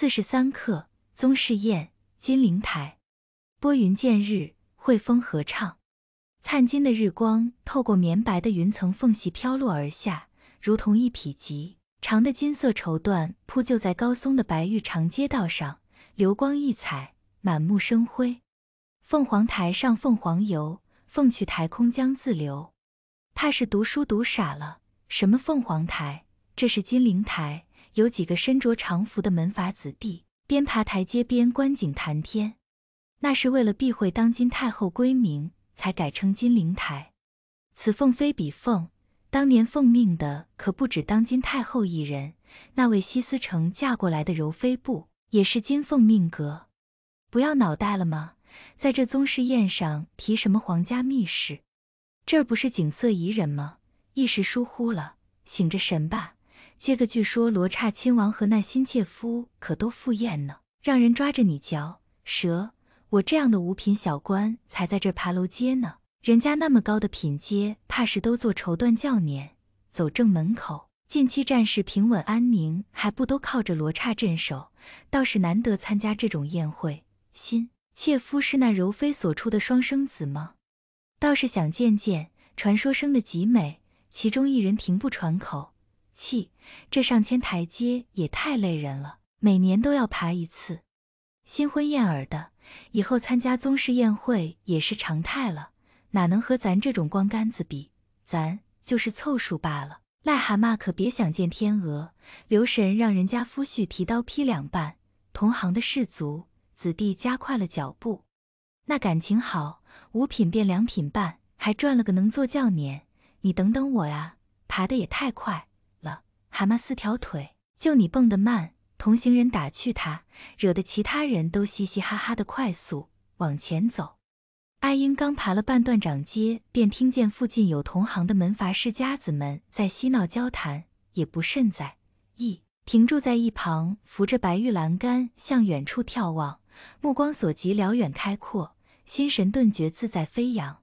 四十三课，宗室宴，金陵台，拨云见日，汇风合唱。灿金的日光透过绵白的云层缝隙飘落而下，如同一匹极长的金色绸缎铺就在高耸的白玉长街道上，流光溢彩，满目生辉。凤凰台上凤凰游，凤去台空江自流。怕是读书读傻了，什么凤凰台？这是金陵台。有几个身着常服的门阀子弟，边爬台阶边观景谈天。那是为了避讳当今太后归名，才改称金陵台。此凤非彼凤，当年奉命的可不止当今太后一人。那位西司城嫁过来的柔妃不也是金凤命格？不要脑袋了吗？在这宗室宴上提什么皇家秘事？这儿不是景色宜人吗？一时疏忽了，醒着神吧。接个据说罗刹亲王和那新妾夫可都赴宴呢，让人抓着你嚼舌。我这样的五品小官才在这爬楼阶呢，人家那么高的品阶，怕是都坐绸缎轿辇走正门口。近期战事平稳安宁，还不都靠着罗刹镇守？倒是难得参加这种宴会。新妾夫是那柔妃所出的双生子吗？倒是想见见，传说生的极美。其中一人停步喘口。气，这上千台阶也太累人了，每年都要爬一次。新婚燕尔的，以后参加宗室宴会也是常态了，哪能和咱这种光杆子比？咱就是凑数罢了。癞蛤蟆可别想见天鹅，留神让人家夫婿提刀劈两半。同行的士卒子弟加快了脚步，那感情好，五品变两品半，还赚了个能做教年。你等等我呀，爬的也太快。蛤蟆四条腿，就你蹦得慢。同行人打趣他，惹得其他人都嘻嘻哈哈的，快速往前走。阿英刚爬了半段长阶，便听见附近有同行的门阀世家子们在嬉闹交谈，也不甚在意，停住在一旁，扶着白玉栏杆向远处眺望，目光所及辽远开阔，心神顿觉自在飞扬。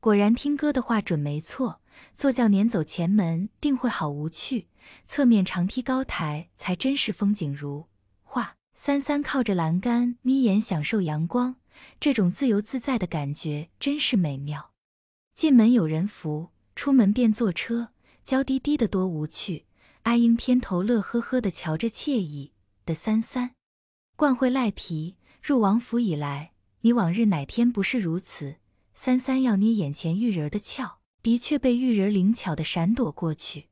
果然，听哥的话准没错。坐轿撵走前门定会好无趣，侧面长梯高台才真是风景如画。三三靠着栏杆眯眼享受阳光，这种自由自在的感觉真是美妙。进门有人扶，出门便坐车，娇滴滴的多无趣。阿英偏头乐呵呵的瞧着惬意的三三，惯会赖皮。入王府以来，你往日哪天不是如此？三三要捏眼前玉人的俏。的确被玉人灵巧的闪躲过去。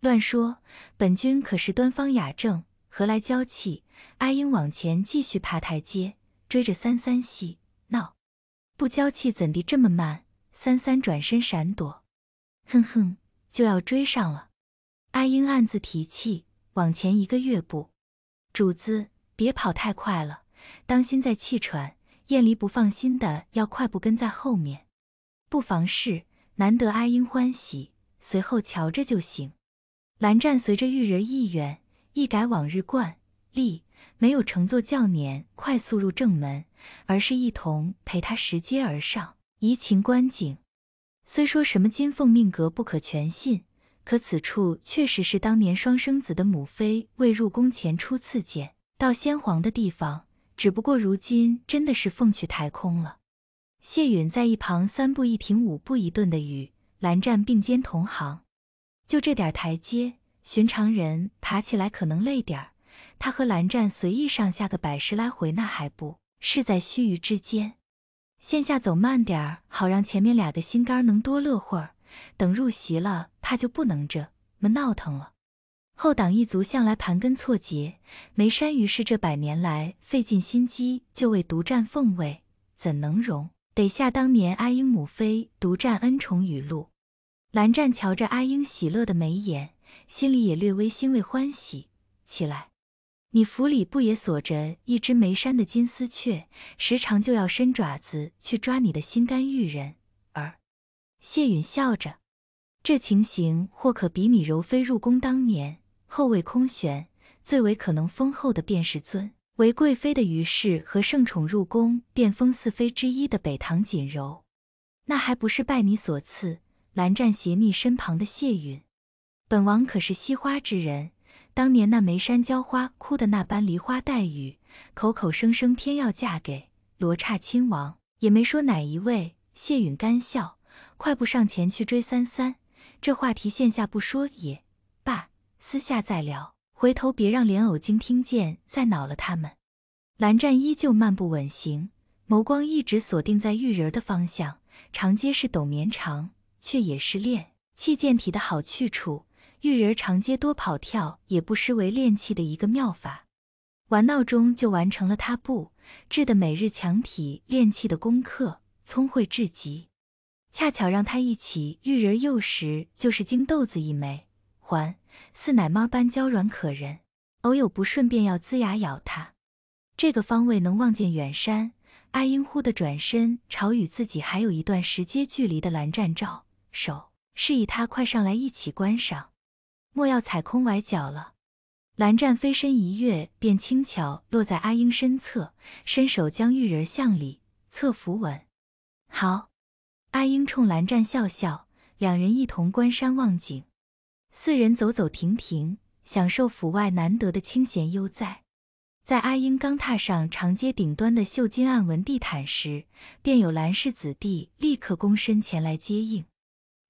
乱说，本君可是端方雅正，何来娇气？阿英往前继续爬台阶，追着三三戏闹。不娇气怎地这么慢？三三转身闪躲，哼哼，就要追上了。阿英暗自提气，往前一个跃步。主子别跑太快了，当心再气喘。燕离不放心的要快步跟在后面。不妨事。难得阿英欢喜，随后瞧着就行。蓝湛随着玉人意愿，一改往日惯例，没有乘坐轿辇快速入正门，而是一同陪他拾阶而上，移情观景。虽说什么金凤命格不可全信，可此处确实是当年双生子的母妃未入宫前初次见到先皇的地方。只不过如今真的是凤去台空了。谢允在一旁三步一停，五步一顿的与蓝湛并肩同行。就这点台阶，寻常人爬起来可能累点儿。他和蓝湛随意上下个百十来回，那还不是在须臾之间？线下走慢点儿，好让前面俩个心肝儿能多乐会儿。等入席了，怕就不能这么闹腾了。后党一族向来盘根错节，梅山于氏这百年来费尽心机，就为独占凤位，怎能容？得下当年阿英母妃独占恩宠雨露，蓝湛瞧着阿英喜乐的眉眼，心里也略微欣慰欢喜起来。你府里不也锁着一只眉山的金丝雀，时常就要伸爪子去抓你的心肝玉人儿？谢允笑着，这情形或可比拟柔妃入宫当年，后位空悬，最为可能封后的便是尊。为贵妃的余氏和盛宠入宫便封四妃之一的北堂锦柔，那还不是拜你所赐？蓝湛斜睨身旁的谢允，本王可是惜花之人，当年那眉山娇花哭的那般梨花带雨，口口声声偏要嫁给罗刹亲王，也没说哪一位。谢允干笑，快步上前去追三三。这话题现下不说也罢，私下再聊。回头别让莲藕精听见，再恼了他们。蓝湛依旧慢步稳行，眸光一直锁定在玉人的方向。长街是斗绵长，却也是练气剑体的好去处。玉人长街多跑跳，也不失为练气的一个妙法。玩闹中就完成了他布置的每日强体练气的功课，聪慧至极。恰巧让他一起，玉人幼时就是金豆子一枚，还。似奶妈般娇软可人，偶有不顺便要龇牙咬他。这个方位能望见远山。阿英忽地转身朝与自己还有一段时间距离的蓝湛招手，示意他快上来一起观赏，莫要踩空崴脚了。蓝湛飞身一跃，便轻巧落在阿英身侧，伸手将玉人向里侧扶稳。好。阿英冲蓝湛笑笑，两人一同观山望景。四人走走停停，享受府外难得的清闲悠哉。在阿英刚踏上长街顶端的绣金暗纹地毯时，便有蓝氏子弟立刻躬身前来接应。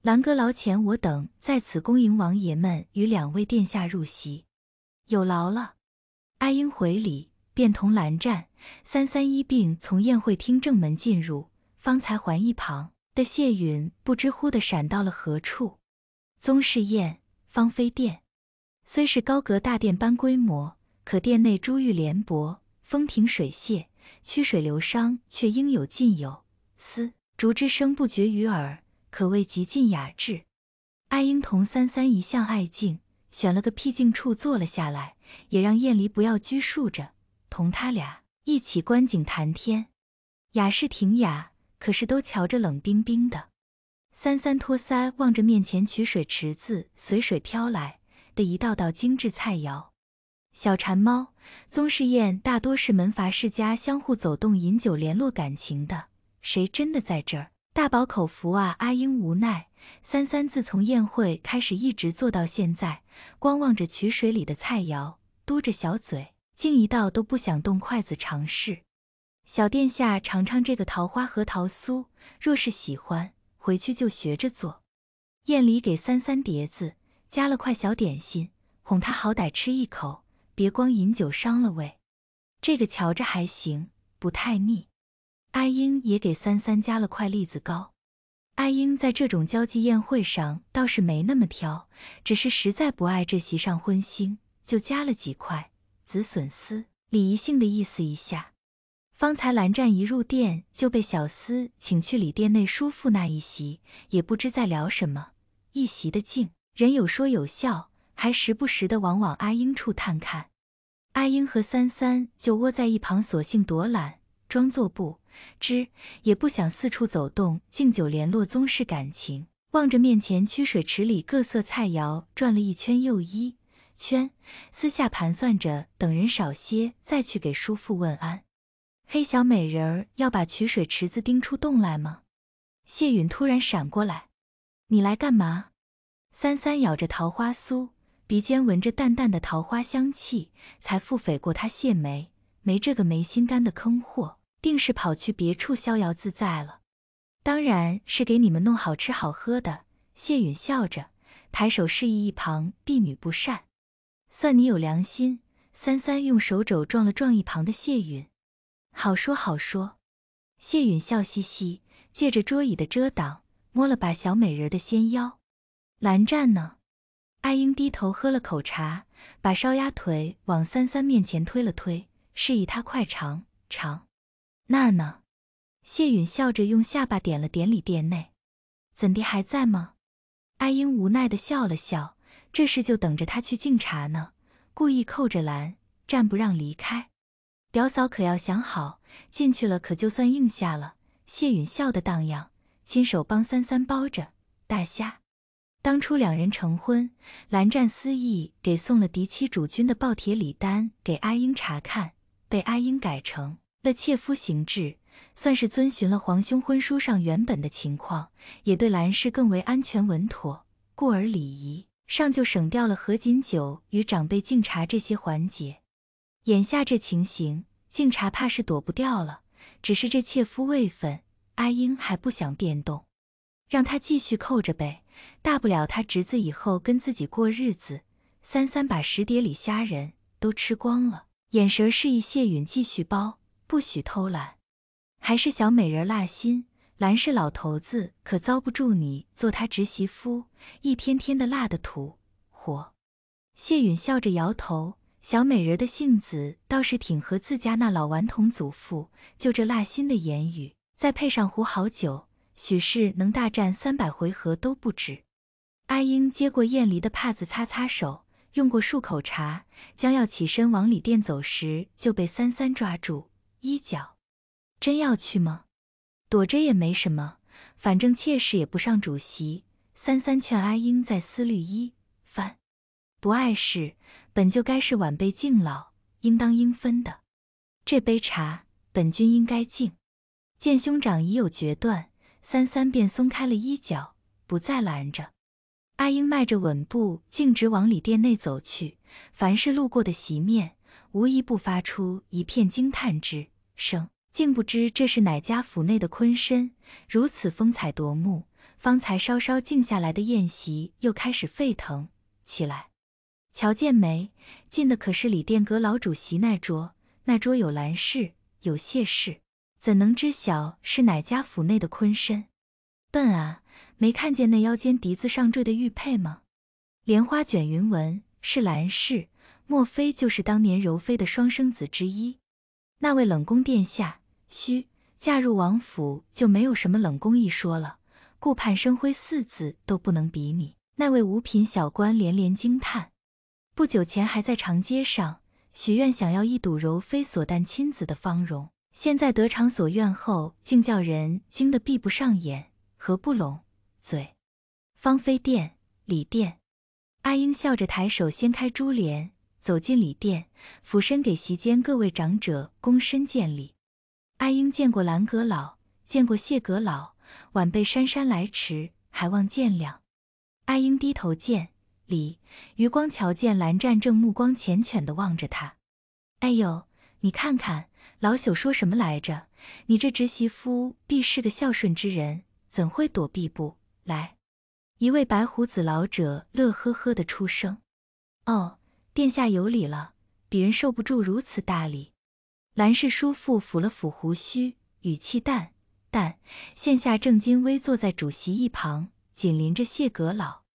蓝哥劳前，我等在此恭迎王爷们与两位殿下入席，有劳了。阿英回礼，便同蓝湛三三一并从宴会厅正门进入。方才环一旁的谢允不知忽的闪到了何处，宗室宴。芳菲殿虽是高阁大殿般规模，可殿内珠玉连帛，风亭水榭、曲水流觞却应有尽有，丝竹之声不绝于耳，可谓极尽雅致。阿英同三三一向爱静，选了个僻静处坐了下来，也让燕离不要拘束着，同他俩一起观景谈天。雅是挺雅，可是都瞧着冷冰冰的。三三托腮望着面前取水池子，随水飘来的一道道精致菜肴。小馋猫，宗室宴大多是门阀世家相互走动、饮酒联络感情的，谁真的在这儿大饱口福啊？阿英无奈。三三自从宴会开始，一直坐到现在，光望着取水里的菜肴，嘟着小嘴，竟一道都不想动筷子尝试。小殿下尝尝这个桃花核桃酥，若是喜欢。回去就学着做。宴里给三三碟子加了块小点心，哄他好歹吃一口，别光饮酒伤了胃。这个瞧着还行，不太腻。阿英也给三三加了块栗子糕。阿英在这种交际宴会上倒是没那么挑，只是实在不爱这席上荤腥，就加了几块紫笋丝，礼仪性的意思一下。方才蓝湛一入殿就被小厮请去里殿内叔父那一席，也不知在聊什么。一席的静，人有说有笑，还时不时的往往阿英处探看。阿英和三三就窝在一旁，索性躲懒，装作不知，也不想四处走动敬酒联络宗室感情。望着面前曲水池里各色菜肴，转了一圈又一圈，私下盘算着等人少些再去给叔父问安。黑小美人儿要把取水池子钉出洞来吗？谢允突然闪过来，你来干嘛？三三咬着桃花酥，鼻尖闻着淡淡的桃花香气，才腹诽过他谢梅没这个没心肝的坑货，定是跑去别处逍遥自在了。当然是给你们弄好吃好喝的。谢允笑着，抬手示意一旁婢女不善，算你有良心。三三用手肘撞了撞一旁的谢允。好说好说，谢允笑嘻嘻，借着桌椅的遮挡，摸了把小美人的纤腰。蓝湛呢？阿英低头喝了口茶，把烧鸭腿往三三面前推了推，示意他快尝尝。那儿呢？谢允笑着用下巴点了点里殿内，怎地还在吗？阿英无奈的笑了笑，这事就等着他去敬茶呢，故意扣着蓝湛不让离开。表嫂可要想好，进去了可就算应下了。谢允笑得荡漾，亲手帮三三包着大虾。当初两人成婚，蓝湛私意给送了嫡妻主君的暴铁礼单给阿英查看，被阿英改成了妾夫行制，算是遵循了皇兄婚书上原本的情况，也对蓝氏更为安全稳妥，故而礼仪上就省掉了合卺酒与长辈敬茶这些环节。眼下这情形，敬茶怕是躲不掉了。只是这妾夫位分，阿英还不想变动，让他继续扣着呗。大不了他侄子以后跟自己过日子。三三把十碟里虾仁都吃光了，眼神示意谢允继续包，不许偷懒。还是小美人辣心，兰氏老头子可遭不住你做他侄媳妇，一天天的辣的土火。谢允笑着摇头。小美人的性子倒是挺合自家那老顽童祖父，就这辣心的言语，再配上壶好酒，许是能大战三百回合都不止。阿英接过燕离的帕子擦擦手，用过漱口茶，将要起身往里殿走时，就被三三抓住衣角。真要去吗？躲着也没什么，反正妾室也不上主席。三三劝阿英再思虑一番，不碍事。本就该是晚辈敬老，应当应分的。这杯茶，本君应该敬。见兄长已有决断，三三便松开了衣角，不再拦着。阿英迈着稳步，径直往里殿内走去。凡是路过的席面，无一不发出一片惊叹之声，竟不知这是哪家府内的坤身如此风采夺目。方才稍稍静下来的宴席，又开始沸腾起来。瞧见没？进的可是礼殿阁老主席那桌？那桌有兰氏，有谢氏，怎能知晓是哪家府内的坤身？笨啊！没看见那腰间笛子上缀的玉佩吗？莲花卷云纹是兰氏，莫非就是当年柔妃的双生子之一？那位冷宫殿下，嘘，嫁入王府就没有什么冷宫一说了，顾盼生辉四字都不能比拟。那位五品小官连连惊叹。不久前还在长街上许愿，想要一睹柔妃所诞亲子的芳容。现在得偿所愿后，竟叫人惊得闭不上眼，合不拢嘴。芳妃殿里殿，阿英笑着抬手掀开珠帘，走进里殿，俯身给席间各位长者躬身见礼。阿英见过兰阁老，见过谢阁老，晚辈姗姗来迟，还望见谅。阿英低头见。里余光瞧见蓝湛正目光缱绻地望着他，哎呦，你看看老朽说什么来着？你这侄媳妇必是个孝顺之人，怎会躲避不来？一位白胡子老者乐呵呵地出声：“哦，殿下有礼了，鄙人受不住如此大礼。”蓝氏叔父抚了抚胡须，语气淡，淡。现下正襟危坐在主席一旁，紧邻着谢阁老。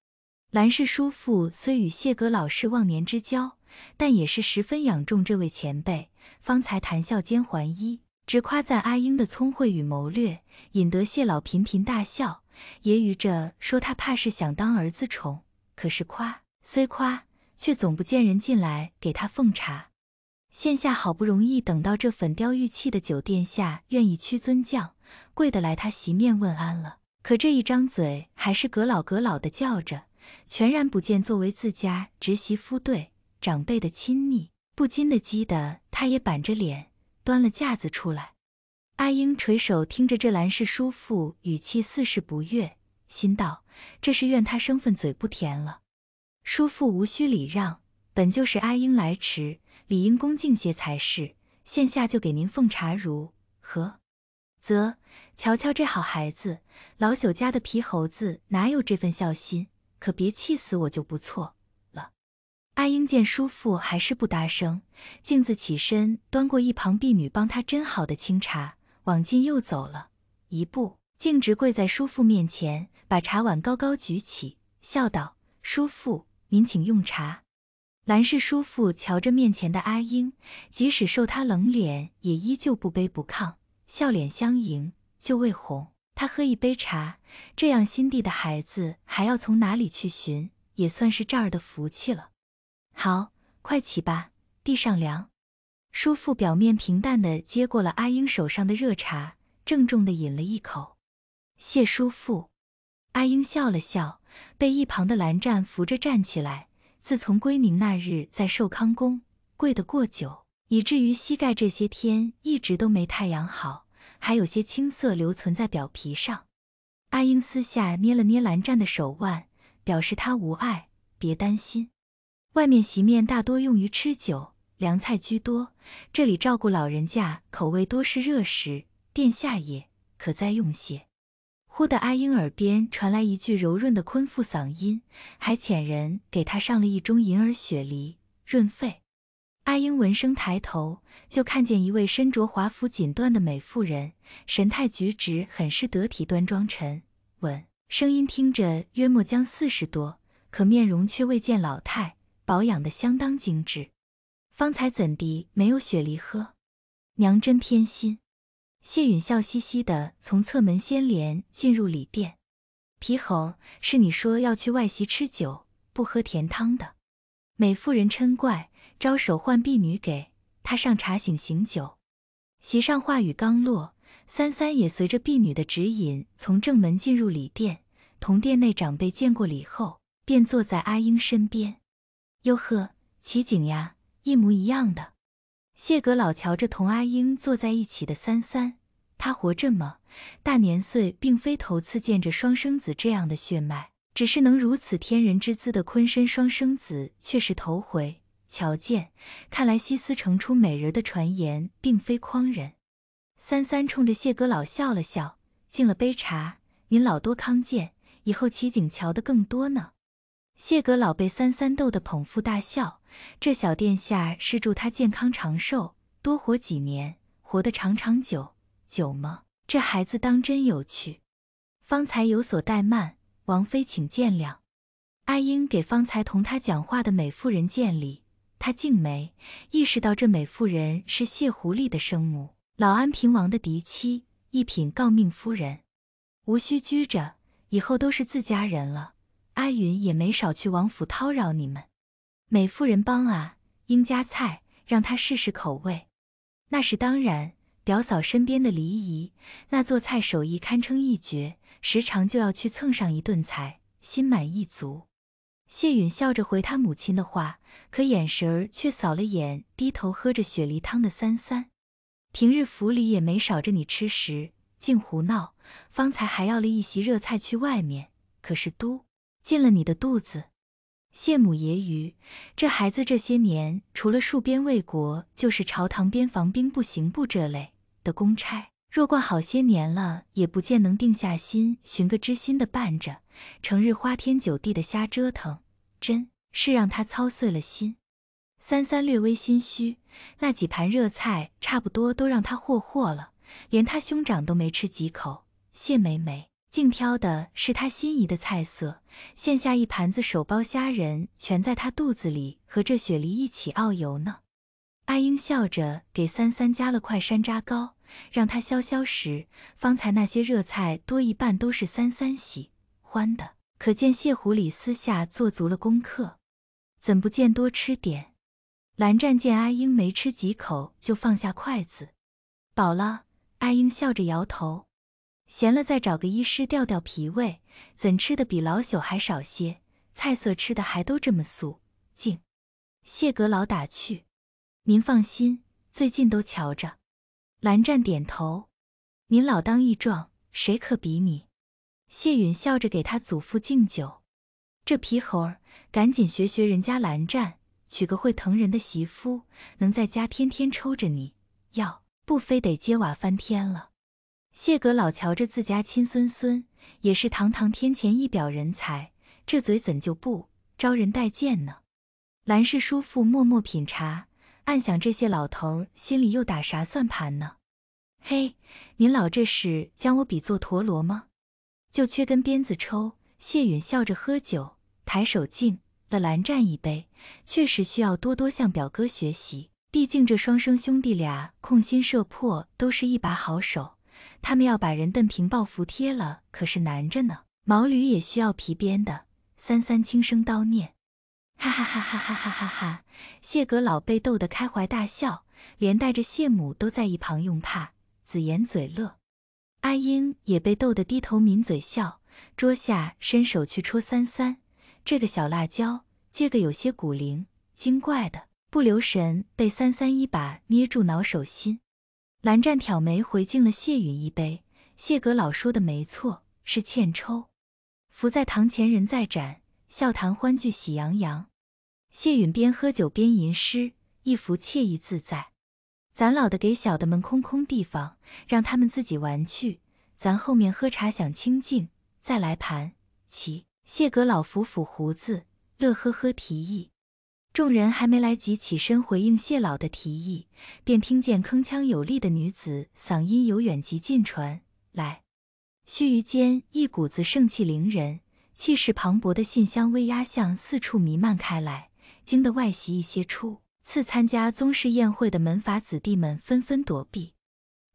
兰氏叔父虽与谢阁老是忘年之交，但也是十分仰重这位前辈。方才谈笑间还一直夸赞阿英的聪慧与谋略，引得谢老频频大笑，揶揄着说他怕是想当儿子宠，可是夸虽夸，却总不见人进来给他奉茶。现下好不容易等到这粉雕玉砌的酒殿下愿意屈尊降贵的来他席面问安了，可这一张嘴还是阁老阁老的叫着。全然不见作为自家侄媳妇对长辈的亲昵，不禁的激得他也板着脸端了架子出来。阿英垂首听着这兰氏叔父语气似是不悦，心道这是怨他生份嘴不甜了。叔父无需礼让，本就是阿英来迟，理应恭敬些才是。现下就给您奉茶如何？则瞧瞧这好孩子，老朽家的皮猴子哪有这份孝心？可别气死我就不错了。阿英见叔父还是不搭声，径自起身，端过一旁婢女帮他斟好的清茶，往进又走了一步，径直跪在叔父面前，把茶碗高高举起，笑道：“叔父，您请用茶。”兰氏叔父瞧着面前的阿英，即使受他冷脸，也依旧不卑不亢，笑脸相迎，就为红。他喝一杯茶，这样心地的孩子还要从哪里去寻？也算是这儿的福气了。好，快起吧，地上凉。叔父表面平淡的接过了阿英手上的热茶，郑重的饮了一口。谢叔父。阿英笑了笑，被一旁的蓝湛扶着站起来。自从归宁那日，在寿康宫跪得过久，以至于膝盖这些天一直都没太养好。还有些青色留存在表皮上，阿英私下捏了捏蓝湛的手腕，表示他无碍，别担心。外面席面大多用于吃酒，凉菜居多，这里照顾老人家口味多是热食，殿下也可再用些。忽的，阿英耳边传来一句柔润的昆妇嗓音，还遣人给他上了一盅银耳雪梨，润肺。阿英闻声抬头，就看见一位身着华服锦缎的美妇人，神态举止很是得体端庄沉稳，声音听着约莫将四十多，可面容却未见老态，保养的相当精致。方才怎地没有雪梨喝？娘真偏心。谢允笑嘻嘻的从侧门掀帘进入里殿。皮猴，是你说要去外席吃酒，不喝甜汤的？美妇人嗔怪。招手唤婢女给他上茶醒醒酒，席上话语刚落，三三也随着婢女的指引从正门进入礼殿，同殿内长辈见过礼后，便坐在阿英身边。哟呵，奇景呀，一模一样的。谢阁老瞧着同阿英坐在一起的三三，他活着么？大年岁，并非头次见着双生子这样的血脉，只是能如此天人之姿的坤身双生子，却是头回。瞧见，看来西斯城出美人儿的传言并非诓人。三三冲着谢阁老笑了笑，敬了杯茶：“您老多康健，以后奇景瞧得更多呢。”谢阁老被三三逗得捧腹大笑：“这小殿下是祝他健康长寿，多活几年，活得长长久久吗？这孩子当真有趣，方才有所怠慢，王妃请见谅。”阿英给方才同他讲话的美妇人见礼。他竟没意识到，这美妇人是谢狐狸的生母，老安平王的嫡妻，一品诰命夫人。无需拘着，以后都是自家人了。阿云也没少去王府叨扰你们。美妇人帮啊，应家菜，让他试试口味。那是当然，表嫂身边的离姨，那做菜手艺堪称一绝，时常就要去蹭上一顿菜，心满意足。谢允笑着回他母亲的话，可眼神儿却扫了眼低头喝着雪梨汤的三三。平日府里也没少着你吃食，竟胡闹。方才还要了一席热菜去外面，可是都进了你的肚子。谢母揶揄：“这孩子这些年除了戍边卫国，就是朝堂边防、兵部、刑部这类的公差。”若过好些年了，也不见能定下心寻个知心的伴着，成日花天酒地的瞎折腾，真是让他操碎了心。三三略微心虚，那几盘热菜差不多都让他霍霍了，连他兄长都没吃几口。谢美美竟挑的是他心仪的菜色，现下一盘子手剥虾仁全在他肚子里和这雪梨一起遨游呢。阿英笑着给三三加了块山楂糕。让他消消食。方才那些热菜多一半都是三三喜欢的，可见谢狐狸私下做足了功课。怎不见多吃点？蓝湛见阿英没吃几口，就放下筷子。饱了。阿英笑着摇头。闲了再找个医师调调脾胃。怎吃的比老朽还少些？菜色吃的还都这么素净。谢阁老打趣。您放心，最近都瞧着。蓝湛点头，您老当益壮，谁可比你？谢允笑着给他祖父敬酒。这皮猴儿，赶紧学学人家蓝湛，娶个会疼人的媳妇，能在家天天抽着你，要不非得揭瓦翻天了。谢阁老瞧着自家亲孙孙，也是堂堂天前一表人才，这嘴怎就不招人待见呢？蓝氏叔父默默品茶。暗想：这些老头心里又打啥算盘呢？嘿，您老这是将我比作陀螺吗？就缺根鞭子抽。谢允笑着喝酒，抬手敬了蓝湛一杯。确实需要多多向表哥学习，毕竟这双生兄弟俩控心射破都是一把好手。他们要把人邓平抱服帖了，可是难着呢。毛驴也需要皮鞭的。三三轻声叨念。哈哈哈哈哈哈哈哈谢阁老被逗得开怀大笑，连带着谢母都在一旁用帕子言嘴乐。阿英也被逗得低头抿嘴笑，桌下伸手去戳三三，这个小辣椒，这个有些古灵精怪的，不留神被三三一把捏住挠手心。蓝湛挑眉回敬了谢允一杯。谢阁老说的没错，是欠抽。福在堂前人在盏，笑谈欢聚喜洋洋。谢允边喝酒边吟诗，一副惬意自在。咱老的给小的们空空地方，让他们自己玩去。咱后面喝茶，享清静，再来盘棋。谢阁老抚抚胡子，乐呵呵提议。众人还没来及起身回应谢老的提议，便听见铿锵有力的女子嗓音由远及近传来，须臾间一股子盛气凌人、气势磅礴的信香威压向四处弥漫开来。惊得外席一些出。次参加宗室宴会的门阀子弟们纷纷躲避。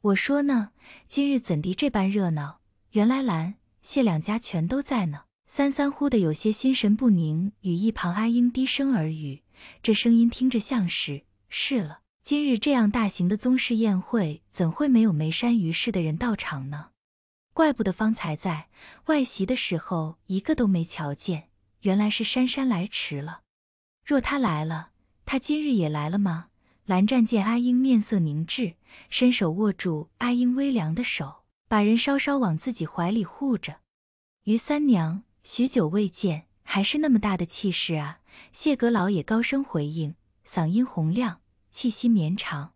我说呢，今日怎地这般热闹？原来兰谢两家全都在呢。三三忽地有些心神不宁，与一旁阿英低声耳语。这声音听着像是是了。今日这样大型的宗室宴会，怎会没有眉山余氏的人到场呢？怪不得方才在外席的时候一个都没瞧见，原来是姗姗来迟了。若他来了，他今日也来了吗？蓝湛见阿英面色凝滞，伸手握住阿英微凉的手，把人稍稍往自己怀里护着。于三娘许久未见，还是那么大的气势啊！谢阁老也高声回应，嗓音洪亮，气息绵长。